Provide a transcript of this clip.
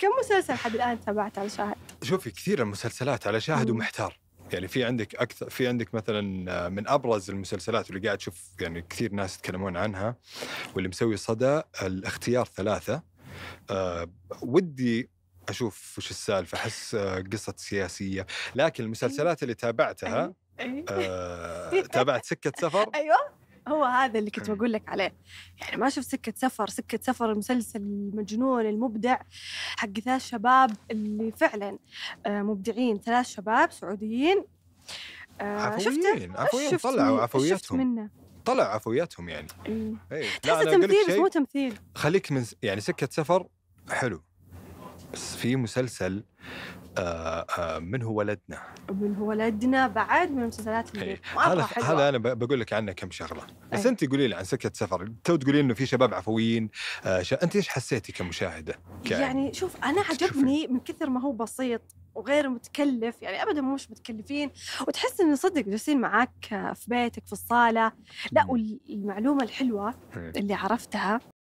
كم مسلسل حد الان تابعت على شاهد؟ شوفي كثير المسلسلات على شاهد ومحتار يعني في عندك اكثر في عندك مثلا آه، من ابرز المسلسلات اللي قاعد تشوف يعني كثير ناس يتكلمون عنها واللي مسوي صدى الاختيار ثلاثه أه ودي اشوف وش السالفه احس آه، قصه سياسيه لكن المسلسلات اللي تابعتها أه تابعت سكه سفر ايوه هو هذا اللي كنت بقول لك عليه يعني ما شفت سكه سفر سكه سفر المسلسل المجنون المبدع حق ثلاث شباب اللي فعلا آه، مبدعين ثلاث شباب سعوديين آه، عفويين عفويين طلعوا عفويتهم طلع عفويتهم يعني اي إيه. تحسه تمثيل بس مو تمثيل خليك من يعني سكه سفر حلو بس في مسلسل آه، آه، من هو ولدنا من هو ولدنا بعد من المسلسلات اللي إيه. هذا هذا انا بقول لك عنه كم شغله بس إيه. انت قولي لي عن سكه سفر تو تقولين انه في شباب عفويين آه، شا... انت ايش حسيتي كمشاهده؟ يعني شوف انا عجبني من كثر ما هو بسيط وغير متكلف يعني ابدا مو مش متكلفين وتحس انه صدق جالسين معاك في بيتك في الصاله لا والمعلومه الحلوه إيه. اللي عرفتها